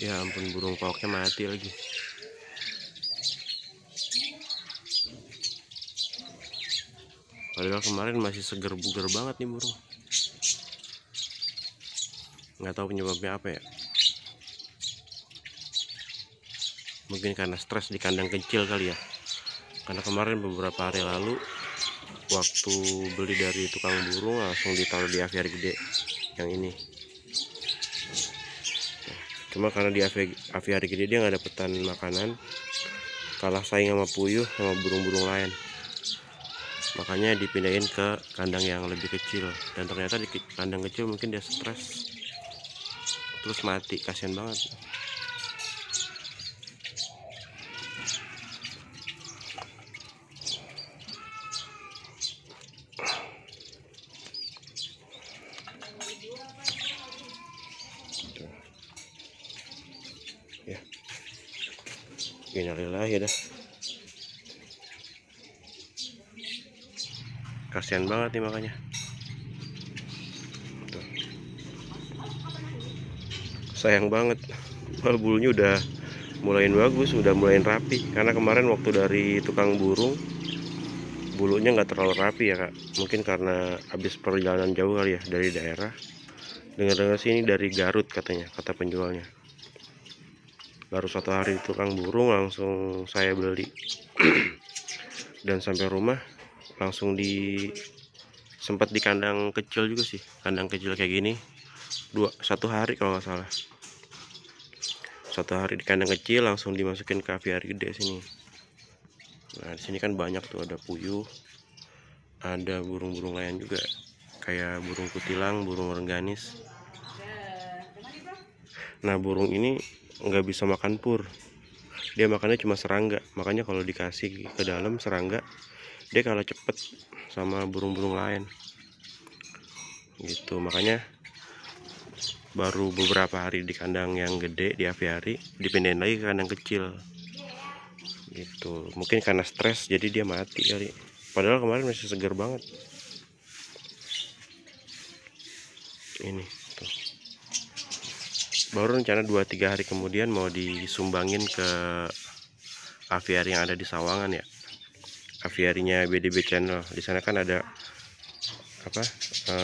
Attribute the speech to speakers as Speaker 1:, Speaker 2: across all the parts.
Speaker 1: ya ampun burung koknya mati lagi padahal kemarin masih seger buger banget nih burung nggak tahu penyebabnya apa ya mungkin karena stres di kandang kecil kali ya karena kemarin beberapa hari lalu waktu beli dari tukang burung langsung ditaruh di aviar gede yang ini cuma karena di aviari gede dia nggak dapetan makanan kalah saing sama puyuh sama burung-burung lain makanya dipindahin ke kandang yang lebih kecil dan ternyata di kandang kecil mungkin dia stres terus mati kasihan banget ya dah kasihan banget nih makanya sayang banget mal bulunya udah mulain bagus udah mulain rapi karena kemarin waktu dari tukang burung bulunya nggak terlalu rapi ya kak mungkin karena habis perjalanan jauh kali ya dari daerah dengar-dengar sini dari Garut katanya kata penjualnya baru satu hari tukang burung langsung saya beli dan sampai rumah langsung di sempat di kandang kecil juga sih kandang kecil kayak gini dua satu hari kalau nggak salah satu hari di kandang kecil langsung dimasukin ke aviary gede sini nah di sini kan banyak tuh ada puyuh ada burung-burung lain juga kayak burung kutilang burung rengganis nah burung ini nggak bisa makan pur dia makannya cuma serangga makanya kalau dikasih ke dalam serangga dia kalau cepet sama burung-burung lain gitu makanya baru beberapa hari di kandang yang gede di aviari dipindahin lagi ke kandang kecil gitu mungkin karena stres jadi dia mati kali padahal kemarin masih segar banget ini baru rencana 2-3 hari kemudian mau disumbangin ke aviary yang ada di Sawangan ya aviarinya BDB Channel di sana kan ada apa e,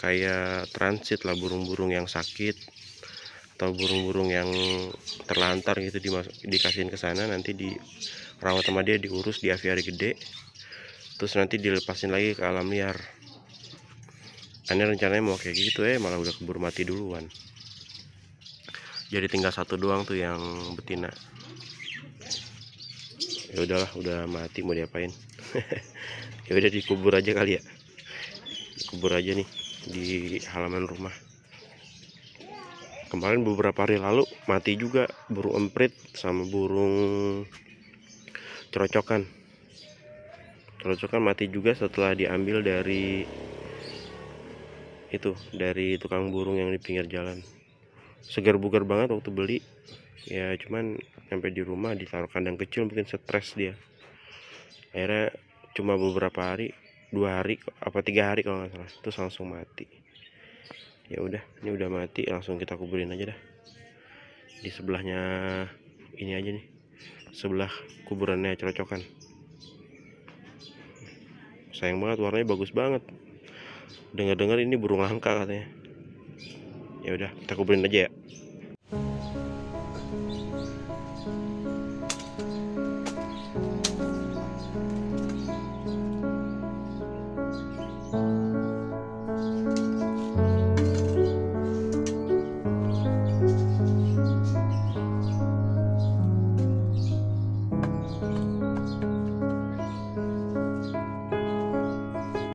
Speaker 1: kayak transit lah burung-burung yang sakit atau burung-burung yang terlantar gitu dimasuk dikasihin ke sana nanti rawat sama dia diurus di aviary gede terus nanti dilepasin lagi ke alam liar aneh rencananya mau kayak gitu eh malah udah keburu mati duluan jadi tinggal satu doang tuh yang betina ya udahlah udah mati mau diapain ya udah dikubur aja kali ya dikubur aja nih di halaman rumah kemarin beberapa hari lalu mati juga burung emprit sama burung cerocokan cerocokan mati juga setelah diambil dari itu dari tukang burung yang di pinggir jalan segar bugar banget waktu beli ya cuman sampai di rumah ditaruh kandang kecil mungkin stres dia akhirnya cuma beberapa hari dua hari apa tiga hari kalau nggak salah terus langsung mati ya udah ini udah mati langsung kita kuburin aja dah di sebelahnya ini aja nih sebelah kuburannya cocokan sayang banget warnanya bagus banget dengar-dengar ini burung langka katanya ya udah kita kuburin aja ya